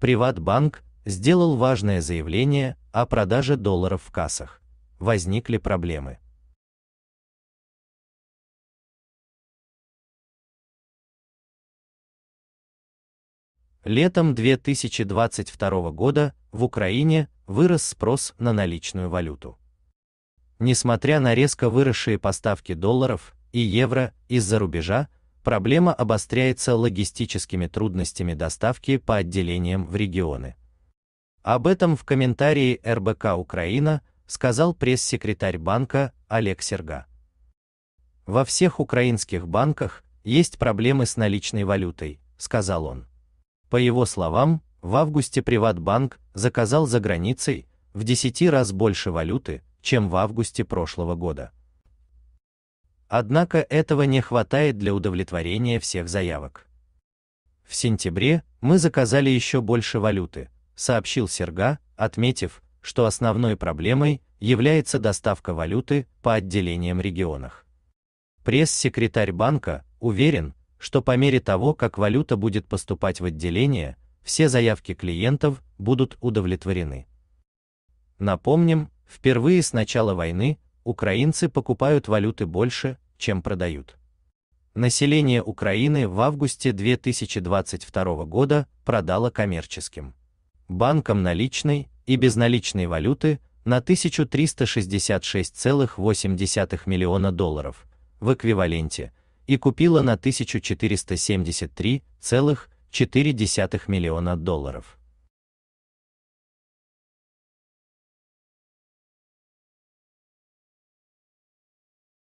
Приватбанк сделал важное заявление о продаже долларов в кассах. Возникли проблемы. Летом 2022 года в Украине вырос спрос на наличную валюту. Несмотря на резко выросшие поставки долларов и евро из-за рубежа, проблема обостряется логистическими трудностями доставки по отделениям в регионы. Об этом в комментарии РБК Украина сказал пресс-секретарь банка Олег Серга. Во всех украинских банках есть проблемы с наличной валютой, сказал он. По его словам, в августе Приватбанк заказал за границей в 10 раз больше валюты, чем в августе прошлого года. Однако этого не хватает для удовлетворения всех заявок. В сентябре мы заказали еще больше валюты, сообщил Серга, отметив, что основной проблемой является доставка валюты по отделениям регионах. Пресс-секретарь банка уверен, что по мере того, как валюта будет поступать в отделение, все заявки клиентов будут удовлетворены. Напомним, впервые с начала войны украинцы покупают валюты больше, чем продают. Население Украины в августе 2022 года продало коммерческим банкам наличной и безналичной валюты на 1366,8 миллиона долларов в эквиваленте и купило на 1473,4 миллиона долларов.